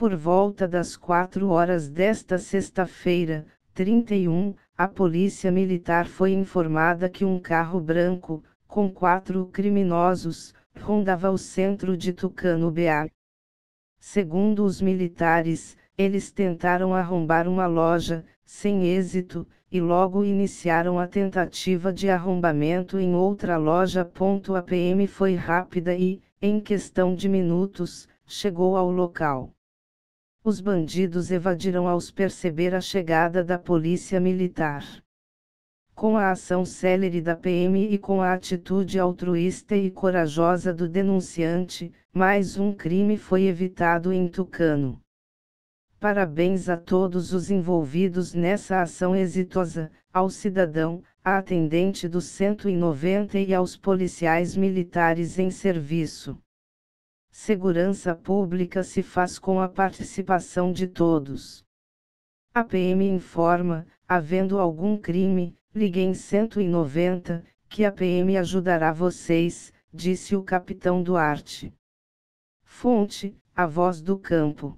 Por volta das quatro horas desta sexta-feira, 31, a polícia militar foi informada que um carro branco, com quatro criminosos, rondava o centro de tucano ba Segundo os militares, eles tentaram arrombar uma loja, sem êxito, e logo iniciaram a tentativa de arrombamento em outra loja. A PM foi rápida e, em questão de minutos, chegou ao local. Os bandidos evadiram aos perceber a chegada da polícia militar. Com a ação célere da PM e com a atitude altruísta e corajosa do denunciante, mais um crime foi evitado em Tucano. Parabéns a todos os envolvidos nessa ação exitosa, ao cidadão, à atendente do 190 e aos policiais militares em serviço segurança pública se faz com a participação de todos. A PM informa, havendo algum crime, liguem 190, que a PM ajudará vocês, disse o capitão Duarte. Fonte, a voz do campo.